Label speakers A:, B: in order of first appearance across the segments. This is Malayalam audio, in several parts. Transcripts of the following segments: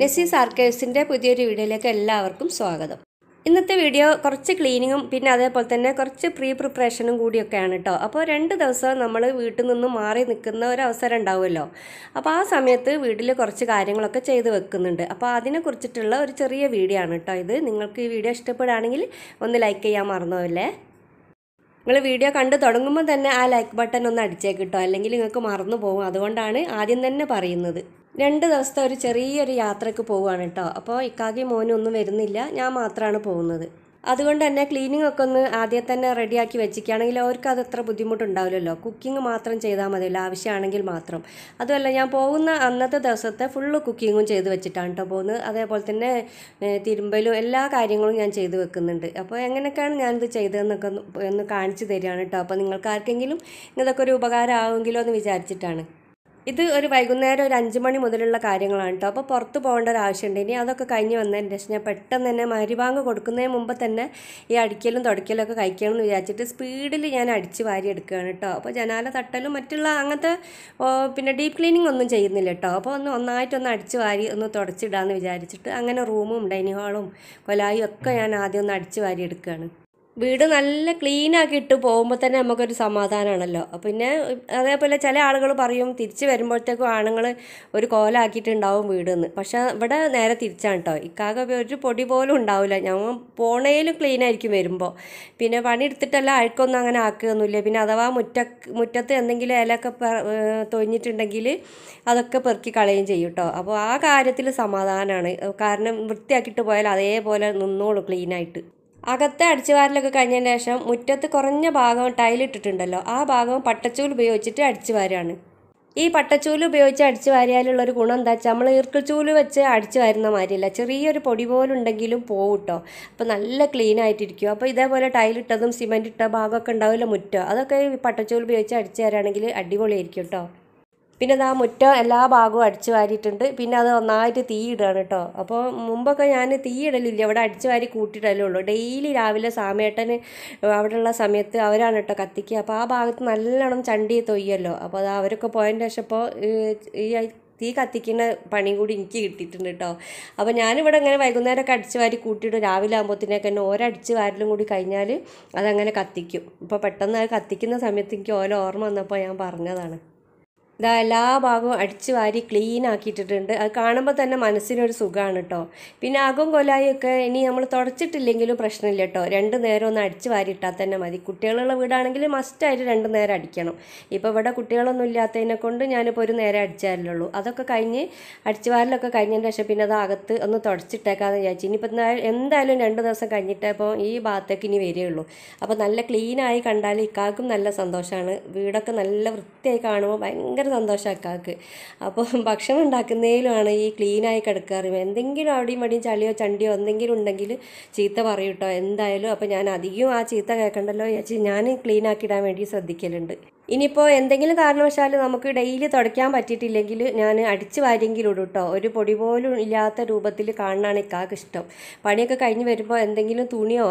A: ലെസീസ് ആർക്കൈവ്സിൻ്റെ പുതിയൊരു വീഡിയോയിലേക്ക് എല്ലാവർക്കും സ്വാഗതം ഇന്നത്തെ വീഡിയോ കുറച്ച് ക്ലീനിങ്ങും പിന്നെ അതേപോലെ തന്നെ കുറച്ച് പ്രീ പ്രിപ്പറേഷനും കൂടിയൊക്കെയാണ് കേട്ടോ അപ്പോൾ രണ്ട് ദിവസം നമ്മൾ വീട്ടിൽ നിന്ന് മാറി നിൽക്കുന്ന ഒരു അവസരം ഉണ്ടാവുമല്ലോ അപ്പോൾ ആ സമയത്ത് വീട്ടിൽ കുറച്ച് കാര്യങ്ങളൊക്കെ ചെയ്ത് വെക്കുന്നുണ്ട് അപ്പോൾ അതിനെക്കുറിച്ചിട്ടുള്ള ഒരു ചെറിയ വീഡിയോ ആണ് കേട്ടോ ഇത് നിങ്ങൾക്ക് ഈ വീഡിയോ ഇഷ്ടപ്പെടുകയാണെങ്കിൽ ഒന്ന് ലൈക്ക് ചെയ്യാൻ മറന്നുപോലേ നിങ്ങൾ വീഡിയോ കണ്ട് തുടങ്ങുമ്പോൾ തന്നെ ആ ലൈക്ക് ബട്ടൺ ഒന്ന് അടിച്ചേക്കിട്ടോ അല്ലെങ്കിൽ നിങ്ങൾക്ക് മറന്നു പോകും അതുകൊണ്ടാണ് ആദ്യം തന്നെ പറയുന്നത് രണ്ട് ദിവസത്തെ ഒരു ചെറിയൊരു യാത്രയ്ക്ക് പോവുകയാണ് കേട്ടോ അപ്പോൾ ഇക്കാക്കി മോനൊന്നും വരുന്നില്ല ഞാൻ മാത്രമാണ് പോകുന്നത് അതുകൊണ്ട് തന്നെ ക്ലീനിങ് ഒക്കെ ഒന്ന് ആദ്യം തന്നെ റെഡിയാക്കി വെച്ചിരിക്കുകയാണെങ്കിൽ അവർക്ക് അത് അത്ര ബുദ്ധിമുട്ടുണ്ടാവില്ലല്ലോ കുക്കിംഗ് മാത്രം ചെയ്താൽ മതിയല്ലോ ആവശ്യമാണെങ്കിൽ മാത്രം അതുമല്ല ഞാൻ പോകുന്ന അന്നത്തെ ദിവസത്തെ ഫുള്ള് കുക്കിങ്ങും ചെയ്ത് വെച്ചിട്ടാണ് കേട്ടോ പോകുന്നത് അതേപോലെ തന്നെ തിരുമ്പലും എല്ലാ കാര്യങ്ങളും ഞാൻ ചെയ്ത് വെക്കുന്നുണ്ട് അപ്പോൾ എങ്ങനെയൊക്കെയാണ് ഞാനിത് ചെയ്തതെന്നൊക്കെ ഒന്ന് കാണിച്ചു തരികയാണ് കേട്ടോ അപ്പോൾ നിങ്ങൾക്ക് ആർക്കെങ്കിലും ഇതൊക്കെ ഒരു ഉപകാരമാവുമെങ്കിലോ എന്ന് വിചാരിച്ചിട്ടാണ് ഇത് ഒരു വൈകുന്നേരം ഒരു അഞ്ച് മണി മുതലുള്ള കാര്യങ്ങളാണ് കേട്ടോ അപ്പോൾ പുറത്ത് പോകേണ്ട ഒരു ആവശ്യമുണ്ട് ഇനി അതൊക്കെ കഴിഞ്ഞ് വന്നതിന് ശേഷം ഞാൻ പെട്ടെന്ന് തന്നെ മരിവാങ്ങ് കൊടുക്കുന്നതിന് മുമ്പ് തന്നെ ഈ അടിക്കലും തുടയ്ക്കലൊക്കെ കഴിക്കണം എന്ന് വിചാരിച്ചിട്ട് സ്പീഡിൽ ഞാൻ അടിച്ച് വാരി എടുക്കുകയാണ് കേട്ടോ അപ്പോൾ ജനാല തട്ടലും മറ്റുള്ള അങ്ങനത്തെ പിന്നെ ഡീപ്പ് ക്ലീനിങ് ഒന്നും ചെയ്യുന്നില്ല കേട്ടോ അപ്പോൾ ഒന്ന് ഒന്നായിട്ടൊന്ന് അടിച്ച് വാരി ഒന്ന് തുടച്ചിടാമെന്ന് വിചാരിച്ചിട്ട് അങ്ങനെ റൂമും ഡൈനിങ് ഹാളും കൊലായും ഒക്കെ ഞാൻ ആദ്യം ഒന്ന് അടിച്ച് വാരി എടുക്കുകയാണ് വീട് നല്ല ക്ലീൻ ആക്കി ഇട്ട് പോകുമ്പോൾ തന്നെ നമുക്കൊരു സമാധാനമാണല്ലോ പിന്നെ അതേപോലെ ചില ആളുകൾ പറയും തിരിച്ച് വരുമ്പോഴത്തേക്കും ആണുങ്ങൾ ഒരു കോലാക്കിയിട്ടുണ്ടാവും വീടെന്ന് പക്ഷെ ഇവിടെ നേരെ തിരിച്ചാണ് കേട്ടോ ഇക്കാകെ ഒരു പൊടി പോലും ഉണ്ടാവില്ല ഞങ്ങൾ പോണേലും ക്ലീൻ വരുമ്പോൾ പിന്നെ പണിയെടുത്തിട്ടല്ല എടുത്തിട്ടല്ല അങ്ങനെ ആക്കുകയൊന്നുമില്ല പിന്നെ അഥവാ മുറ്റ മുറ്റത്ത് എന്തെങ്കിലും ഇലയൊക്കെ തൊഴിഞ്ഞിട്ടുണ്ടെങ്കിൽ അതൊക്കെ പെറുക്കി കളയും ചെയ്യും കേട്ടോ അപ്പോൾ ആ കാര്യത്തിൽ സമാധാനമാണ് കാരണം വൃത്തിയാക്കിയിട്ട് പോയാൽ അതേപോലെ നിന്നോളൂ ക്ലീനായിട്ട് അകത്ത് അടിച്ചുവാരലൊക്കെ കഴിഞ്ഞതിന് ശേഷം മുറ്റത്ത് കുറഞ്ഞ ഭാഗം ടൈലിട്ടിട്ടുണ്ടല്ലോ ആ ഭാഗം പട്ടച്ചൂൽ ഉപയോഗിച്ചിട്ട് അടിച്ചുവാരാണ് ഈ പട്ടച്ചൂൽ ഉപയോഗിച്ച് അടിച്ചു വാരിയാലുള്ള ഒരു ഗുണം എന്താ വെച്ചാൽ നമ്മൾ ഈർക്കിൾച്ചൂല് വെച്ച് അടിച്ചു വരുന്ന മാതിരിയല്ല ചെറിയൊരു പൊടി പോലുണ്ടെങ്കിലും പോകും കേട്ടോ അപ്പോൾ നല്ല ക്ലീൻ ആയിട്ടിരിക്കും അപ്പോൾ ഇതേപോലെ ടൈലിട്ടതും സിമെൻറ്റ് ഇട്ട ഭാഗമൊക്കെ ഉണ്ടാവില്ല മുറ്റോ അതൊക്കെ ഈ പട്ടച്ചൂൽ ഉപയോഗിച്ച് അടിച്ചു വരാണെങ്കിൽ അടിപൊളിയായിരിക്കും കേട്ടോ പിന്നെ ഇതാ മുറ്റം എല്ലാ ഭാഗവും അടിച്ചു വാരിയിട്ടുണ്ട് പിന്നെ അത് ഒന്നായിട്ട് തീ ഇടുകയാണ് കേട്ടോ അപ്പോൾ മുമ്പൊക്കെ ഞാൻ തീ ഇടലില്ല ഇവിടെ അടിച്ചു വാരി കൂട്ടിയിടലേ ഉള്ളൂ ഡെയിലി രാവിലെ സാമേട്ടന് അവിടെയുള്ള സമയത്ത് അവരാണ് കേട്ടോ കത്തിക്കുക അപ്പോൾ ആ ഭാഗത്ത് നല്ലോണം ചണ്ടി തൊയ്യല്ലോ അപ്പോൾ അത് അവരൊക്കെ പോയതിന് ശേഷം ഇപ്പോൾ ഈ തീ കത്തിക്കുന്ന പണി കൂടി എനിക്ക് കിട്ടിയിട്ടുണ്ട് കേട്ടോ അപ്പോൾ ഞാനിവിടെ അങ്ങനെ വൈകുന്നേരമൊക്കെ അടിച്ചു വാരി കൂട്ടിയിട്ട് രാവിലെ ആകുമ്പോഴത്തേക്ക് തന്നെ ഓരടിച്ച് വാരലും കൂടി കഴിഞ്ഞാൽ അതങ്ങനെ കത്തിക്കും ഇപ്പോൾ പെട്ടെന്ന് അത് കത്തിക്കുന്ന സമയത്ത് എനിക്ക് ഓരോ ഓർമ്മ വന്നപ്പോൾ ഞാൻ പറഞ്ഞതാണ് ഇതാ എല്ലാ ഭാഗവും അടിച്ച് വാരി ക്ലീൻ ആക്കിയിട്ടിട്ടുണ്ട് അത് കാണുമ്പോൾ തന്നെ മനസ്സിനൊരു സുഖമാണ് കേട്ടോ പിന്നെ അകം കൊലായൊക്കെ ഇനി നമ്മൾ തുടച്ചിട്ടില്ലെങ്കിലും പ്രശ്നമില്ല കേട്ടോ രണ്ട് നേരം ഒന്ന് അടിച്ച് ഇട്ടാൽ തന്നെ മതി കുട്ടികളുള്ള വീടാണെങ്കിൽ മസ്റ്റായിട്ട് രണ്ട് നേരം അടിക്കണം ഇപ്പോൾ ഇവിടെ കുട്ടികളൊന്നും ഇല്ലാത്തതിനെ കൊണ്ട് ഞാനിപ്പോൾ ഒരു നേരം അടിച്ചാലുള്ളൂ അതൊക്കെ കഴിഞ്ഞ് അടിച്ച് വാരലൊക്കെ കഴിഞ്ഞതിന് ശേഷം പിന്നെ അത് അകത്ത് ഒന്ന് തുടച്ചിട്ടേക്കാന്ന് വിചാരിച്ചു ഇനിയിപ്പോൾ എന്തായാലും രണ്ട് ദിവസം കഴിഞ്ഞിട്ടപ്പോൾ ഈ ഭാഗത്തേക്ക് ഇനി വരികയുള്ളൂ അപ്പോൾ നല്ല ക്ലീനായി കണ്ടാൽ ഇക്കാക്കും നല്ല സന്തോഷമാണ് വീടൊക്കെ നല്ല വൃത്തിയായി കാണുമ്പോൾ ഭയങ്കര സന്തോഷം അക്കാക്ക് അപ്പോൾ ഭക്ഷണം ഉണ്ടാക്കുന്നതിലുമാണ് ഈ ക്ലീനായി കിടക്കാറ് എന്തെങ്കിലും അവിടെയും വടിയും ചളിയോ ചണ്ടിയോ എന്തെങ്കിലും ഉണ്ടെങ്കിൽ ചീത്ത കേട്ടോ എന്തായാലും അപ്പോൾ ഞാൻ അധികം ആ ചീത്ത കേൾക്കണ്ടല്ലോ ചേച്ചി ഞാൻ ക്ലീനാക്കിയിടാൻ വേണ്ടി ശ്രദ്ധിക്കലുണ്ട് ഇനിയിപ്പോൾ എന്തെങ്കിലും കാരണവശാൽ നമുക്ക് ഡെയിലി തുടയ്ക്കാൻ പറ്റിയിട്ടില്ലെങ്കിൽ ഞാൻ അടിച്ച് വാരിയെങ്കിലും കേട്ടോ ഒരു പൊടി പോലും ഇല്ലാത്ത രൂപത്തിൽ കാണാനാണ് ഇക്കാക്ക് ഇഷ്ടം പണിയൊക്കെ കഴിഞ്ഞ് വരുമ്പോൾ എന്തെങ്കിലും തുണിയോ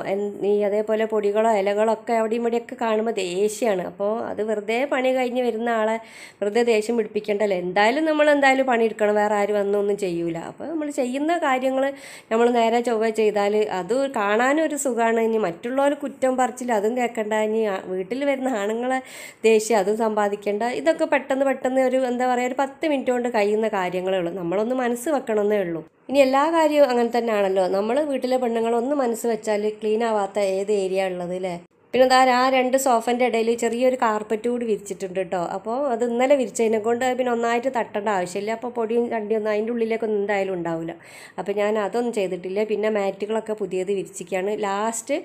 A: ഈ അതേപോലെ പൊടികളോ ഇലകളോ ഒക്കെ അവിടെ ഇവിടെയൊക്കെ കാണുമ്പോൾ ദേഷ്യമാണ് അപ്പോൾ അത് വെറുതെ പണി കഴിഞ്ഞ് വരുന്ന ആളെ വെറുതെ ദേഷ്യം പിടിപ്പിക്കേണ്ടല്ലോ എന്തായാലും നമ്മൾ എന്തായാലും പണി എടുക്കണം വേറെ ആരും വന്നൊന്നും ചെയ്യൂല അപ്പോൾ നമ്മൾ ചെയ്യുന്ന കാര്യങ്ങൾ നമ്മൾ നേരെ ചൊവ്വ ചെയ്താൽ അത് കാണാനും ഒരു സുഖമാണ് ഇനി മറ്റുള്ളവർ കുറ്റം പറിച്ചില്ല അതും കേൾക്കണ്ട ഇനി വീട്ടിൽ വരുന്ന ആണുങ്ങളെ ദേഷ്യം പൈസ അതും സമ്പാദിക്കേണ്ട ഇതൊക്കെ പെട്ടെന്ന് പെട്ടെന്ന് ഒരു എന്താ പറയുക ഒരു പത്ത് മിനിറ്റ് കൊണ്ട് കഴിയുന്ന കാര്യങ്ങളേ ഉള്ളൂ നമ്മളൊന്ന് മനസ്സ് വെക്കണമെന്നേ ഉള്ളൂ ഇനി എല്ലാ കാര്യവും അങ്ങനെ തന്നെയാണല്ലോ നമ്മൾ വീട്ടിലെ പെണ്ണുങ്ങളൊന്ന് മനസ്സ് വെച്ചാൽ ക്ലീൻ ആവാത്ത ഏത് ഏരിയ ഉള്ളത് അല്ലേ പിന്നെ ദാ ആ രണ്ട് സോഫൻ്റെ ഇടയിൽ ചെറിയൊരു കാർപ്പറ്റ് കൂടി വിരിച്ചിട്ടുണ്ട് കേട്ടോ അപ്പോൾ അത് ഇന്നലെ വിരിച്ചതിനെ കൊണ്ട് പിന്നെ ഒന്നായിട്ട് തട്ടേണ്ട ആവശ്യമില്ല അപ്പോൾ പൊടിയും ഒന്നും അതിൻ്റെ ഉള്ളിലേക്കൊന്നും എന്തായാലും ഉണ്ടാവില്ല അപ്പോൾ ഞാൻ അതൊന്നും ചെയ്തിട്ടില്ല പിന്നെ മാറ്റുകളൊക്കെ പുതിയത് വിരിച്ചിരിക്കുകയാണ് ലാസ്റ്റ്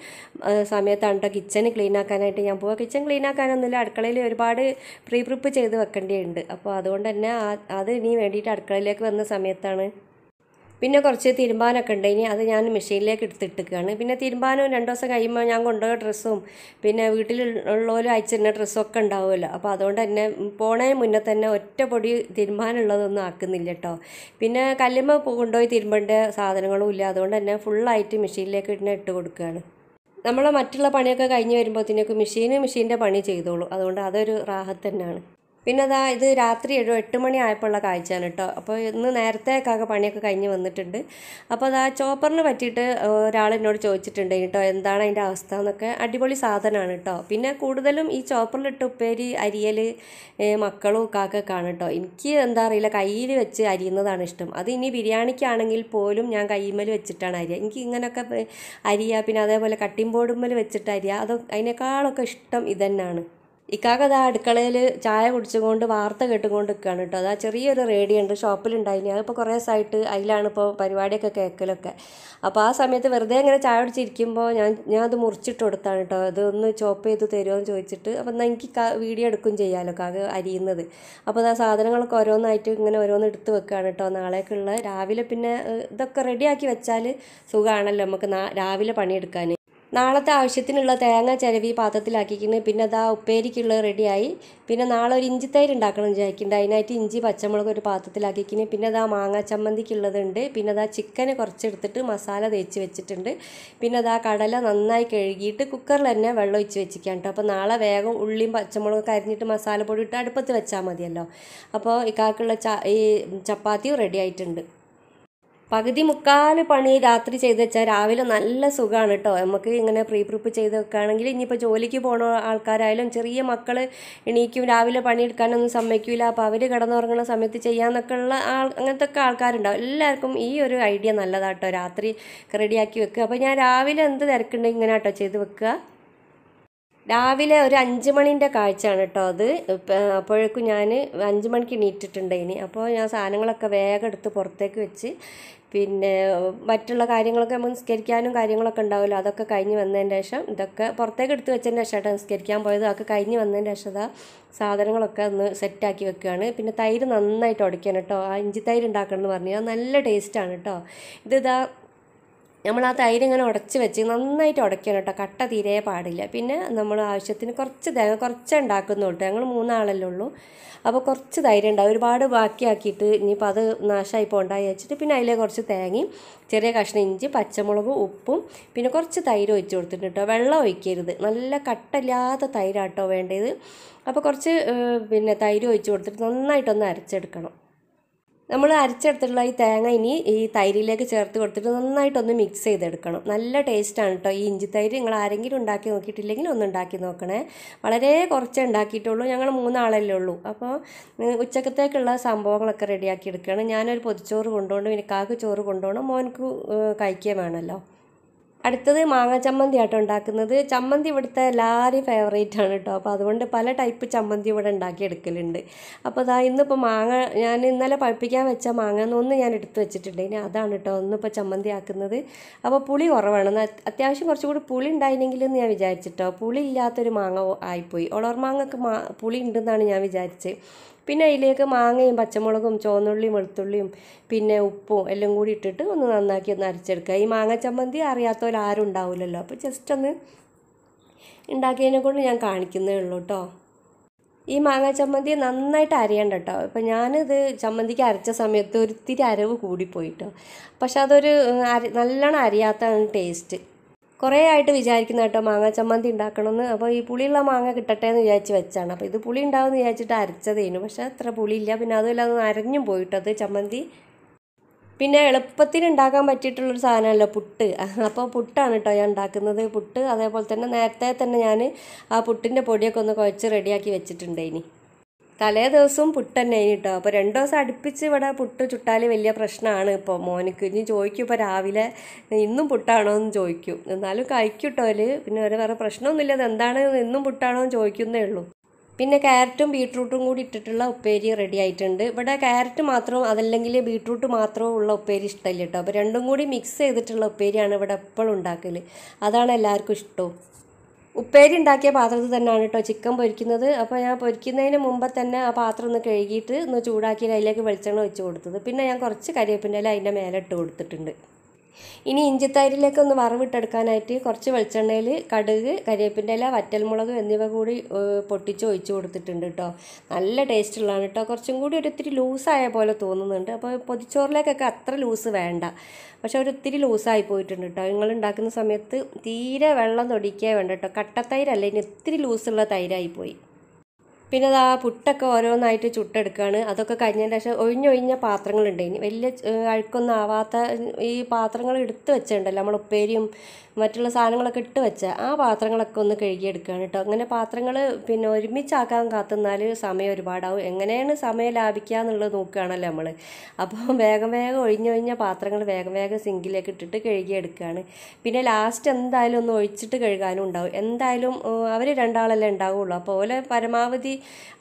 A: സമയത്താണ് കിച്ചൺ ക്ലീൻ ആക്കാനായിട്ട് ഞാൻ പോവാം കിച്ചൺ ക്ലീൻ ആക്കാനൊന്നുമില്ല അടുക്കളയിൽ ഒരുപാട് പ്രീപ്രിപ്പ് ചെയ്ത് വെക്കേണ്ടിയുണ്ട് അപ്പോൾ അതുകൊണ്ട് തന്നെ അത് ഇനി വേണ്ടിയിട്ട് അടുക്കളയിലേക്ക് വന്ന സമയത്താണ് പിന്നെ കുറച്ച് തിരുമ്പാനൊക്കെ ഉണ്ട് ഇനി അത് ഞാൻ മെഷീനിലേക്ക് എടുത്തിട്ടിരിക്കുകയാണ് പിന്നെ തിരുമ്പാനും രണ്ട് ദിവസം കഴിയുമ്പോൾ ഞാൻ കൊണ്ടുപോയ ഡ്രസ്സും പിന്നെ വീട്ടിലുള്ളവരും അയച്ചിരുന്ന ഡ്രസ്സും ഒക്കെ ഉണ്ടാവുമല്ലോ അപ്പോൾ അതുകൊണ്ട് തന്നെ പോണേ മുന്നേ തന്നെ ഒറ്റ പൊടി തിരുമ്പാനുള്ളതൊന്നും ആക്കുന്നില്ല കേട്ടോ പിന്നെ കല്ലുമ്മ കൊണ്ടുപോയി തിരുമ്പേണ്ട സാധനങ്ങളും ഇല്ല അതുകൊണ്ട് തന്നെ ഫുള്ളായിട്ട് മെഷീനിലേക്ക് ഇട്ടിനെ ഇട്ട് കൊടുക്കുകയാണ് നമ്മളെ മറ്റുള്ള പണിയൊക്കെ കഴിഞ്ഞ് വരുമ്പോഴത്തേനൊക്കെ മെഷീന് മെഷീൻ്റെ പണി ചെയ്തോളൂ അതുകൊണ്ട് അതൊരു റാഹത്ത് തന്നെയാണ് പിന്നെ അതാ ഇത് രാത്രി ഏഴോ എട്ട് മണി ആയപ്പോഴുള്ള കാഴ്ചയാണ് കേട്ടോ അപ്പോൾ ഇന്ന് നേരത്തേക്കാകെ പണിയൊക്കെ കഴിഞ്ഞ് വന്നിട്ടുണ്ട് അപ്പോൾ അതാ ചോപ്പറിന് പറ്റിയിട്ട് ഒരാൾ എന്നോട് ചോദിച്ചിട്ടുണ്ട് കേട്ടോ എന്താണ് അതിൻ്റെ അവസ്ഥ എന്നൊക്കെ അടിപൊളി സാധനമാണ് കേട്ടോ പിന്നെ കൂടുതലും ഈ ചോപ്പറിലിട്ട് ഉപ്പേരി അരിയൽ മക്കളും ആണ് കേട്ടോ എനിക്ക് എന്താ അറിയില്ല കയ്യിൽ വെച്ച് അരിയുന്നതാണ് ഇഷ്ടം അത് ഇനി ബിരിയാണിക്കാണെങ്കിൽ പോലും ഞാൻ കൈമേൽ വെച്ചിട്ടാണ് അരിയ എനിക്ക് ഇങ്ങനെയൊക്കെ അരിയ പിന്നെ അതേപോലെ കട്ടിൻ ബോർഡുമ്മൽ വെച്ചിട്ട് അരിയ അത് അതിനേക്കാളൊക്കെ ഇഷ്ടം ഇതന്നെയാണ് ഇക്കാക്കത് ആ അടുക്കളയിൽ ചായ കുടിച്ചുകൊണ്ട് വാർത്ത കേട്ടുകൊണ്ട് നിൽക്കുകയാണ് കേട്ടോ അത് ആ ചെറിയൊരു റേഡിയോ ഉണ്ട് ഷോപ്പിലുണ്ടായിനി അതിപ്പോൾ കുറേ ദിവസമായിട്ട് അതിലാണ് ഇപ്പോൾ പരിപാടിയൊക്കെ കേൾക്കലൊക്കെ അപ്പോൾ ആ സമയത്ത് വെറുതെ ഇങ്ങനെ ചായ കുടിച്ചിരിക്കുമ്പോൾ ഞാൻ ഞാൻ അത് മുറിച്ചിട്ട് കൊടുത്താണ് കേട്ടോ അതൊന്ന് ചോപ്പ് ചെയ്ത് തരുമോ എന്ന് ചോദിച്ചിട്ട് അപ്പോൾ എന്നാൽ എനിക്ക് വീഡിയോ എടുക്കും ചെയ്യാമല്ലോ കാക്ക് അരിയുന്നത് അപ്പോൾ അത് ആ സാധനങ്ങളൊക്കെ ഓരോന്നായിട്ട് ഇങ്ങനെ ഓരോന്ന് എടുത്ത് വെക്കുകയാണ് കേട്ടോ നാളേക്കുള്ള രാവിലെ പിന്നെ ഇതൊക്കെ റെഡിയാക്കി വെച്ചാൽ സുഖമാണല്ലോ നമുക്ക് രാവിലെ പണിയെടുക്കാൻ നാളത്തെ ആവശ്യത്തിനുള്ള തേങ്ങ ചിരവി പാത്രത്തിലാക്കിക്കുന്നു പിന്നെ ആ ഉപ്പേരിക്കുള്ളത് റെഡിയായി പിന്നെ നാളെ ഒരു ഇഞ്ചി തൈര് ഉണ്ടാക്കണം വിചാരിക്കുന്നുണ്ട് അതിനായിട്ട് ഇഞ്ചി പച്ചമുളക് ഒരു പാത്രത്തിലാക്കിക്കുന്നു പിന്നെ അതാ മാങ്ങ ചമ്മന്തിക്കുള്ളതുണ്ട് പിന്നെ അതാ ചിക്കന് കുറച്ചെടുത്തിട്ട് മസാല തേച്ച് വെച്ചിട്ടുണ്ട് പിന്നെ അതാ കടല നന്നായി കഴുകിയിട്ട് കുക്കറിൽ തന്നെ വെള്ളം ഒഴിച്ച് വെച്ചിരിക്കാം കേട്ടോ അപ്പോൾ നാളെ വേഗം ഉള്ളിയും പച്ചമുളകൊക്കെ അരിഞ്ഞിട്ട് മസാല പൊടി ഇട്ട് അടുപ്പത്ത് വെച്ചാൽ മതിയല്ലോ അപ്പോൾ ഇക്കാക്കുള്ള ഈ ചപ്പാത്തിയും റെഡി ആയിട്ടുണ്ട് പകുതി മുക്കാൽ പണി രാത്രി ചെയ്ത് വെച്ചാൽ രാവിലെ നല്ല സുഖമാണ് കേട്ടോ നമുക്ക് ഇങ്ങനെ പ്രീ പ്രിപ്പ് ചെയ്ത് വെക്കുകയാണെങ്കിൽ ഇനിയിപ്പോൾ ജോലിക്ക് പോണ ആൾക്കാരായാലും ചെറിയ മക്കൾ എണീക്കും രാവിലെ പണിയെടുക്കാനൊന്നും സമ്മതിക്കില്ല അപ്പോൾ അവർ കിടന്നുറങ്ങുന്ന സമയത്ത് ചെയ്യാമെന്നൊക്കെ ഉള്ള ആൾ അങ്ങനത്തെ ഒക്കെ ആൾക്കാരുണ്ടാവും എല്ലാവർക്കും ഈ ഒരു ഐഡിയ നല്ലതാട്ടോ രാത്രി റെഡിയാക്കി വെക്കുക അപ്പോൾ ഞാൻ രാവിലെ എന്ത് തിരക്കുണ്ടെങ്കിൽ ഇങ്ങനെ കേട്ടോ ചെയ്ത് വെക്കുക രാവിലെ ഒരു അഞ്ച് മണിൻ്റെ കാഴ്ചയാണ് കേട്ടോ അത് അപ്പോഴേക്കും ഞാൻ അഞ്ച് മണിക്ക് ഇനി അപ്പോൾ ഞാൻ സാധനങ്ങളൊക്കെ വേഗം എടുത്ത് പുറത്തേക്ക് വെച്ച് പിന്നെ മറ്റുള്ള കാര്യങ്ങളൊക്കെ നമ്മൾ നിസ്കരിക്കാനും കാര്യങ്ങളൊക്കെ ഉണ്ടാവുമല്ലോ അതൊക്കെ കഴിഞ്ഞ് വന്നതിന് ശേഷം ഇതൊക്കെ പുറത്തേക്ക് എടുത്ത് വെച്ചതിന് ശേഷം നിസ്കരിക്കാൻ പോയത് അതൊക്കെ കഴിഞ്ഞ് വന്നതിന് ശേഷം അതാ സാധനങ്ങളൊക്കെ ഒന്ന് സെറ്റാക്കി വെക്കുകയാണ് പിന്നെ തൈര് നന്നായിട്ട് ഉടയ്ക്കാൻ കേട്ടോ ആ ഇഞ്ചി തൈര് ഉണ്ടാക്കണം എന്ന് പറഞ്ഞു അത് നല്ല ടേസ്റ്റാണ് കേട്ടോ ഇത് ഇതാ നമ്മൾ ആ തൈര് ഇങ്ങനെ ഉടച്ച് വെച്ച് നന്നായിട്ട് ഉടയ്ക്കണം കേട്ടോ കട്ട തീരെ പാടില്ല പിന്നെ നമ്മൾ ആവശ്യത്തിന് കുറച്ച് തേങ്ങ കുറച്ച് ഉണ്ടാക്കുന്നുള്ളൂ ഞങ്ങൾ മൂന്നാളല്ലേ ഉള്ളൂ അപ്പോൾ കുറച്ച് തൈര് ഉണ്ടാവും ഒരുപാട് ബാക്കിയാക്കിയിട്ട് ഇനിയിപ്പോൾ അത് നാശമായി പോണ്ടായി വെച്ചിട്ട് പിന്നെ അതിലെ കുറച്ച് തേങ്ങയും ചെറിയ കഷ്ണം ഇഞ്ചി പച്ചമുളക് ഉപ്പും പിന്നെ കുറച്ച് തൈര് ഒഴിച്ച് കൊടുത്തിട്ട് കേട്ടോ വെള്ളം ഒഴിക്കരുത് നല്ല കട്ടല്ലാത്ത തൈരാട്ടോ വേണ്ടത് അപ്പോൾ കുറച്ച് പിന്നെ തൈര് ഒഴിച്ച് കൊടുത്തിട്ട് നന്നായിട്ടൊന്ന് അരച്ചെടുക്കണം നമ്മൾ അരച്ചെടുത്തിട്ടുള്ള ഈ തേങ്ങ ഇനി ഈ തൈരിലേക്ക് ചേർത്ത് കൊടുത്തിട്ട് നന്നായിട്ടൊന്ന് മിക്സ് ചെയ്തെടുക്കണം നല്ല ടേസ്റ്റാണ് കേട്ടോ ഈ ഇഞ്ചി തൈര് നിങ്ങൾ ആരെങ്കിലും ഉണ്ടാക്കി നോക്കിയിട്ടില്ലെങ്കിൽ ഒന്ന് ഉണ്ടാക്കി നോക്കണേ വളരെ കുറച്ച് ഉണ്ടാക്കിയിട്ടുള്ളൂ ഞങ്ങൾ മൂന്നാളല്ലേ ഉള്ളൂ അപ്പോൾ ഉച്ചക്കത്തേക്കുള്ള സംഭവങ്ങളൊക്കെ റെഡിയാക്കി എടുക്കുകയാണ് ഞാനൊരു പൊതിച്ചോറ് കൊണ്ടുപോകണം പിന്നെ കാക്ക് ചോറ് കൊണ്ടുപോകണം മോനക്ക് കഴിക്കുകയും വേണമല്ലോ അടുത്തത് മാങ്ങ ചമ്മന്തി ഉണ്ടാക്കുന്നത് ചമ്മന്തി ഇവിടുത്തെ എല്ലാവരും ഫേവറേറ്റ് ആണ് കേട്ടോ അപ്പോൾ അതുകൊണ്ട് പല ടൈപ്പ് ചമ്മന്തി ഇവിടെ ഉണ്ടാക്കിയെടുക്കലുണ്ട് അപ്പോൾ അതാ ഇന്നിപ്പോൾ മാങ്ങ ഞാൻ ഇന്നലെ പഴുപ്പിക്കാൻ വെച്ച മാങ്ങ എന്നൊന്ന് ഞാൻ എടുത്തു വെച്ചിട്ടുണ്ട് ഇനി അതാണ് കേട്ടോ ഒന്നിപ്പോൾ ചമ്മന്തി ആക്കുന്നത് അപ്പോൾ പുളി കുറവാണ് അത്യാവശ്യം കുറച്ചുകൂടി പുളി ഉണ്ടായിരുന്നെങ്കിൽ എന്ന് ഞാൻ വിചാരിച്ചിട്ടോ പുളി ഇല്ലാത്തൊരു മാങ്ങ ആയിപ്പോയി ഒളർ മാങ്ങക്ക് മാ പുളി ഉണ്ടെന്നാണ് ഞാൻ വിചാരിച്ചത് പിന്നെ അതിലേക്ക് മാങ്ങയും പച്ചമുളകും ചുവന്നുള്ളിയും വെളുത്തുള്ളിയും പിന്നെ ഉപ്പും എല്ലാം കൂടി ഇട്ടിട്ട് ഒന്ന് നന്നാക്കി ഒന്ന് അരച്ചെടുക്കുക ഈ മാങ്ങ ചമ്മന്തി അറിയാത്തവരാരും ഉണ്ടാവില്ലല്ലോ അപ്പോൾ ജസ്റ്റ് ഒന്ന് ഉണ്ടാക്കിയതിനെ കൊണ്ട് ഞാൻ കാണിക്കുന്നേ ഉള്ളൂ കേട്ടോ ഈ മാങ്ങ ചമ്മന്തി നന്നായിട്ട് അരയണ്ട കേട്ടോ ഇപ്പം ഞാനിത് ചമ്മന്തിക്ക് അരച്ച സമയത്ത് ഒരിത്തിരി അരവ് കൂടിപ്പോയിട്ടോ പക്ഷെ അതൊരു അരി നല്ലോണം അരിയാത്താണ് ടേസ്റ്റ് കുറേ ആയിട്ട് വിചാരിക്കുന്ന കേട്ടോ മാങ്ങ ചമ്മന്തി ഉണ്ടാക്കണമെന്ന് അപ്പോൾ ഈ പുളിയുള്ള മാങ്ങ കിട്ടട്ടെ എന്ന് വിചാരിച്ച് വെച്ചാണ് അപ്പോൾ ഇത് പുളി ഉണ്ടാവുമെന്ന് വിചാരിച്ചിട്ട് അരച്ചതേനു പക്ഷേ അത്ര പുളിയില്ല പിന്നെ അതുമല്ല അരഞ്ഞും പോയിട്ട് അത് ചമ്മന്തി പിന്നെ എളുപ്പത്തിന് ഉണ്ടാക്കാൻ പറ്റിയിട്ടുള്ളൊരു സാധനമല്ല പുട്ട് അപ്പോൾ പുട്ടാണ് കേട്ടോ ഞാൻ ഉണ്ടാക്കുന്നത് പുട്ട് അതേപോലെ തന്നെ നേരത്തെ തന്നെ ഞാൻ ആ പുട്ടിൻ്റെ പൊടിയൊക്കെ ഒന്ന് കുഴച്ച് റെഡിയാക്കി വെച്ചിട്ടുണ്ട് ഇനി തലേ ദിവസവും പുട്ട് തന്നെ കഴിഞ്ഞിട്ടോ അപ്പോൾ രണ്ടു ദിവസം അടുപ്പിച്ച് ഇവിടെ പുട്ട് ചുട്ടാൽ വലിയ പ്രശ്നമാണ് ഇപ്പോൾ മോനക്ക് ഇനി ചോദിക്കും ഇപ്പോൾ രാവിലെ ഇന്നും പുട്ടാണോ എന്ന് ചോദിക്കും എന്നാലും കഴിക്കൂട്ടോൽ പിന്നെ വേറെ വേറെ പ്രശ്നമൊന്നുമില്ല അത് എന്താണ് ഇന്നും പുട്ടാണോ എന്ന് ചോദിക്കുന്നേ ഉള്ളൂ പിന്നെ ക്യാരറ്റും ബീട്രൂട്ടും കൂടി ഇട്ടിട്ടുള്ള ഉപ്പേരി റെഡി ആയിട്ടുണ്ട് ഇവിടെ ക്യാരറ്റ് മാത്രം അതല്ലെങ്കിൽ ബീട്രൂട്ട് മാത്രം ഉള്ള ഉപ്പേരി ഇഷ്ടമല്ല കേട്ടോ അപ്പോൾ രണ്ടും കൂടി മിക്സ് ചെയ്തിട്ടുള്ള ഉപ്പേരിയാണ് ഇവിടെ എപ്പോഴും ഉണ്ടാക്കൽ അതാണ് എല്ലാവർക്കും ഇഷ്ടവും ഉപ്പേരി ഉണ്ടാക്കിയ പാത്രത്തിൽ തന്നെയാണ് കേട്ടോ ചിക്കൻ പൊരിക്കുന്നത് അപ്പോൾ ഞാൻ പൊരിക്കുന്നതിന് മുമ്പ് തന്നെ ആ പാത്രം ഒന്ന് കഴുകിയിട്ട് ഒന്ന് ചൂടാക്കി അതിലേക്ക് വെളിച്ചെണ്ണ വെച്ച് കൊടുത്തത് പിന്നെ ഞാൻ കുറച്ച് കരിവേപ്പിൻ്റെ ഇല അതിൻ്റെ മേലെ ഇട്ട് കൊടുത്തിട്ടുണ്ട് ഇനി ഇഞ്ചിത്തൈരിലേക്ക് ഒന്ന് വറവിട്ടെടുക്കാനായിട്ട് കുറച്ച് വെളിച്ചെണ്ണയിൽ കടുക് കരിവേപ്പിൻ്റെ ഇല വറ്റൽമുളക് എന്നിവ കൂടി പൊട്ടിച്ച് ഒഴിച്ചു കൊടുത്തിട്ടുണ്ട് കേട്ടോ നല്ല ടേസ്റ്റുള്ളതാണ് കേട്ടോ കുറച്ചും കൂടി ഒരു ഇത്തിരി ലൂസായ പോലെ തോന്നുന്നുണ്ട് അപ്പോൾ പൊതിച്ചോറിലേക്കൊക്കെ അത്ര ലൂസ് വേണ്ട പക്ഷേ ഒരു ഇത്തിരി ലൂസായി പോയിട്ടുണ്ട് കേട്ടോ നിങ്ങൾ ഉണ്ടാക്കുന്ന സമയത്ത് തീരെ വെള്ളം തൊടിക്കുക വേണ്ട കേട്ടോ കട്ടത്തൈരല്ല ഇനി ഇത്തിരി ലൂസുള്ള തൈരായി പോയി പിന്നെ ആ പുട്ടൊക്കെ ഓരോന്നായിട്ട് ചുട്ടെടുക്കുകയാണ് അതൊക്കെ കഴിഞ്ഞതിന് ശേഷം ഒഴിഞ്ഞൊഴിഞ്ഞ പാത്രങ്ങളുണ്ട് ഇനി വലിയ അഴുക്കൊന്നും ആവാത്ത ഈ പാത്രങ്ങൾ എടുത്ത് വെച്ചിട്ടുണ്ടല്ലോ നമ്മൾ ഉപ്പേരിയും മറ്റുള്ള സാധനങ്ങളൊക്കെ ഇട്ട് വെച്ച ആ പാത്രങ്ങളൊക്കെ ഒന്ന് കഴുകിയെടുക്കുകയാണ് കേട്ടോ അങ്ങനെ പാത്രങ്ങൾ പിന്നെ ഒരുമിച്ചാക്കാൻ കാത്തുനിന്നാൽ സമയം ഒരുപാടാവും എങ്ങനെയാണ് സമയം ലാഭിക്കുക എന്നുള്ളത് നോക്കുകയാണല്ലോ നമ്മൾ അപ്പോൾ വേഗം വേഗം ഒഴിഞ്ഞൊഴിഞ്ഞ പാത്രങ്ങൾ വേഗം വേഗം സിങ്കിലേക്ക് ഇട്ടിട്ട് കഴുകിയെടുക്കുകയാണ് പിന്നെ ലാസ്റ്റ് എന്തായാലും ഒന്ന് ഒഴിച്ചിട്ട് കഴുകാനും ഉണ്ടാവും എന്തായാലും അവർ രണ്ടാളല്ലേ ഉണ്ടാവുള്ളൂ അപ്പോൾ ഓലെ പരമാവധി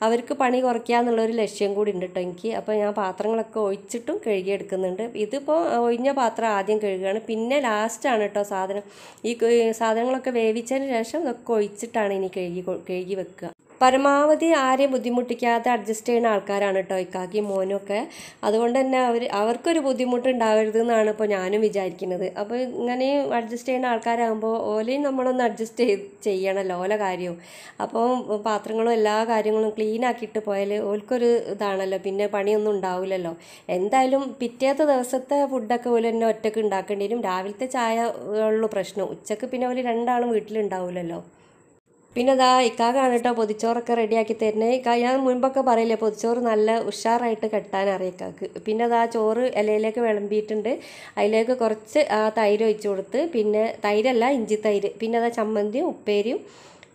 A: അവർക്ക് പണി കുറയ്ക്കുക എന്നുള്ളൊരു ലക്ഷ്യം കൂടി ഉണ്ട് കേട്ടോ എനിക്ക് അപ്പോൾ ഞാൻ പാത്രങ്ങളൊക്കെ ഒഴിച്ചിട്ടും കഴുകിയെടുക്കുന്നുണ്ട് ഇതിപ്പോൾ ഒഴിഞ്ഞ പാത്രം ആദ്യം കഴുകുകയാണ് പിന്നെ ലാസ്റ്റാണ് കേട്ടോ സാധനം ഈ സാധനങ്ങളൊക്കെ വേവിച്ചതിന് ശേഷം ഇതൊക്കെ ഒഴിച്ചിട്ടാണ് ഇനി കഴുകി കഴുകി വെക്കുക പരമാവധി ആരെയും ബുദ്ധിമുട്ടിക്കാതെ അഡ്ജസ്റ്റ് ചെയ്യുന്ന ആൾക്കാരാണ് കേട്ടോ ഇക്കാക്കി മോനൊക്കെ അതുകൊണ്ട് തന്നെ അവർ അവർക്കൊരു ബുദ്ധിമുട്ട് ഉണ്ടാവരുത് എന്നാണ് ഇപ്പോൾ ഞാനും വിചാരിക്കുന്നത് അപ്പോൾ ഇങ്ങനെ അഡ്ജസ്റ്റ് ചെയ്യുന്ന ആൾക്കാരാകുമ്പോൾ ഓലയും നമ്മളൊന്ന് അഡ്ജസ്റ്റ് ചെയ്ത് ചെയ്യണമല്ലോ ഓല കാര്യവും അപ്പോൾ പാത്രങ്ങളും എല്ലാ കാര്യങ്ങളും ക്ലീൻ പോയാൽ ഓൽക്കൊരു ഇതാണല്ലോ പിന്നെ പണിയൊന്നും ഉണ്ടാവില്ലല്ലോ എന്തായാലും പിറ്റേത്തെ ദിവസത്തെ ഫുഡൊക്കെ ഓല തന്നെ ഒറ്റക്ക് ഉണ്ടാക്കേണ്ടി വരും രാവിലത്തെ ചായ ഉള്ളു പ്രശ്നം ഉച്ചക്ക് പിന്നെ ഓല് രണ്ടാളും വീട്ടിലുണ്ടാവില്ലല്ലോ പിന്നെ അതാ ഇക്കാക്കാണ് കേട്ടോ പൊതിച്ചോറൊക്കെ റെഡിയാക്കി തരുന്നേ ഇക്ക ഞാൻ മുൻപൊക്കെ പറയില്ലേ പൊതിച്ചോറ് നല്ല ഉഷാറായിട്ട് കെട്ടാൻ അറിയിക്കാക്ക് പിന്നെ അതാ ചോറ് ഇലയിലേക്ക് വിളമ്പിയിട്ടുണ്ട് അതിലേക്ക് കുറച്ച് ആ തൈര് ഒഴിച്ച് കൊടുത്ത് പിന്നെ തൈരല്ല ഇഞ്ചി തൈര് പിന്നെ അതാ ചമ്മന്തിയും ഉപ്പേരിയും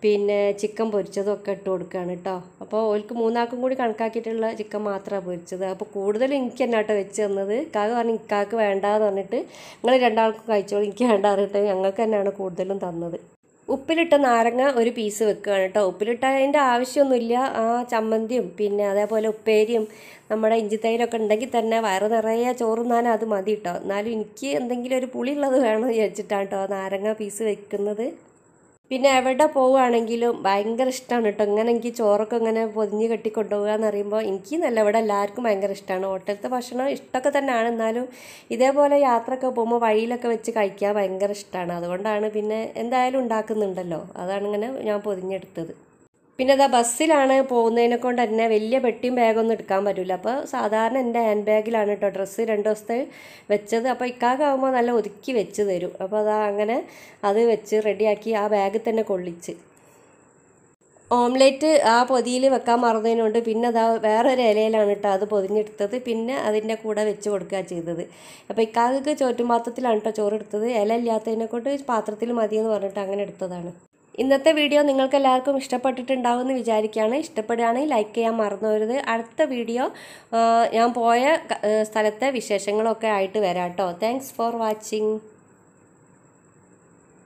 A: പിന്നെ ചിക്കൻ പൊരിച്ചതും ഒക്കെ ഇട്ട് കൊടുക്കുകയാണ് കേട്ടോ അപ്പോൾ ഓൽക്ക് മൂന്നാക്കും കൂടി കണക്കാക്കിയിട്ടുള്ള ചിക്കൻ മാത്രമാണ് പൊരിച്ചത് അപ്പോൾ കൂടുതലും എനിക്ക് തന്നെ കേട്ടോ വെച്ച് തന്നത് ഇക്കാക്ക് പറഞ്ഞ് ഇക്കാക്ക് വേണ്ടാന്ന് പറഞ്ഞിട്ട് നിങ്ങൾ രണ്ടാൾക്കും കഴിച്ചോളൂ എനിക്ക് വേണ്ട പറഞ്ഞിട്ട് ഞങ്ങൾക്ക് തന്നെയാണ് കൂടുതലും തന്നത് ഉപ്പിലിട്ട നാരങ്ങ ഒരു പീസ് വെക്കുകയാണ് കേട്ടോ ഉപ്പിലിട്ടതിൻ്റെ ആവശ്യമൊന്നുമില്ല ആ ചമ്മന്തിയും പിന്നെ അതേപോലെ ഉപ്പേരിയും നമ്മുടെ ഇഞ്ചിത്തൈരൊക്കെ ഉണ്ടെങ്കിൽ തന്നെ വയറ് നിറയെ ചോറുന്നാലും അത് മതി കേട്ടോ എന്നാലും എനിക്ക് എന്തെങ്കിലും ഒരു പുളിയുള്ളത് വേണമെന്ന് വിചാരിച്ചിട്ടാണ് കേട്ടോ നാരങ്ങ പീസ് വെക്കുന്നത് പിന്നെ എവിടെ പോവുകയാണെങ്കിലും ഭയങ്കര ഇഷ്ടമാണ് കേട്ടോ ഇങ്ങനെ എനിക്ക് ചോറൊക്കെ ഇങ്ങനെ പൊതിഞ്ഞ് കൊണ്ടുപോകുക എന്ന് പറയുമ്പോൾ എനിക്ക് നല്ല ഇവിടെ എല്ലാവർക്കും ഭയങ്കര ഇഷ്ടമാണ് ഹോട്ടലത്തെ ഭക്ഷണം ഇഷ്ടമൊക്കെ തന്നെയാണ് എന്നാലും ഇതേപോലെ യാത്രയൊക്കെ പോകുമ്പോൾ വഴിയിലൊക്കെ വെച്ച് കഴിക്കാൻ ഭയങ്കര ഇഷ്ടമാണ് അതുകൊണ്ടാണ് പിന്നെ എന്തായാലും ഉണ്ടാക്കുന്നുണ്ടല്ലോ അതാണ് ഇങ്ങനെ ഞാൻ പൊതിഞ്ഞെടുത്തത് പിന്നെ അതാ ബസ്സിലാണ് പോകുന്നതിനെ കൊണ്ട് തന്നെ വലിയ പെട്ടിയും ബാഗൊന്നും എടുക്കാൻ പറ്റില്ല അപ്പോൾ സാധാരണ എൻ്റെ ഹാൻഡ് ബാഗിലാണ് കേട്ടോ ഡ്രസ്സ് രണ്ട് ദിവസത്തെ വെച്ചത് അപ്പോൾ ഇക്കാക്കാവുമ്പോൾ നല്ല ഒതുക്കി വെച്ച് തരും അപ്പോൾ അതാ അങ്ങനെ അത് വെച്ച് റെഡിയാക്കി ആ ബാഗ് തന്നെ കൊള്ളിച്ച് ഓംലേറ്റ് ആ പൊതിയിൽ വെക്കാൻ മറന്നതിനുണ്ട് പിന്നെ അതാ വേറൊരു ഇലയിലാണ് കേട്ടോ അത് പൊതിഞ്ഞെടുത്തത് പിന്നെ അതിൻ്റെ കൂടെ വെച്ച് കൊടുക്കുക ചെയ്തത് അപ്പോൾ ഇക്കാക്ക് ചോറ്റുപാത്രത്തിലാണ് കേട്ടോ ചോറ് എടുത്തത് ഇല ഇല്ലാത്തതിനെ കൊണ്ട് പാത്രത്തിൽ മതിയെന്ന് പറഞ്ഞിട്ട് അങ്ങനെ എടുത്തതാണ് ഇന്നത്തെ വീഡിയോ നിങ്ങൾക്ക് എല്ലാവർക്കും ഇഷ്ടപ്പെട്ടിട്ടുണ്ടാവുമെന്ന് വിചാരിക്കുകയാണ് ഇഷ്ടപ്പെടുകയാണെങ്കിൽ ലൈക്ക് ചെയ്യാൻ മറന്നുവരുത് അടുത്ത വീഡിയോ ഞാൻ പോയ സ്ഥലത്തെ വിശേഷങ്ങളൊക്കെ ആയിട്ട് വരാം കേട്ടോ താങ്ക്സ് ഫോർ വാച്ചിങ്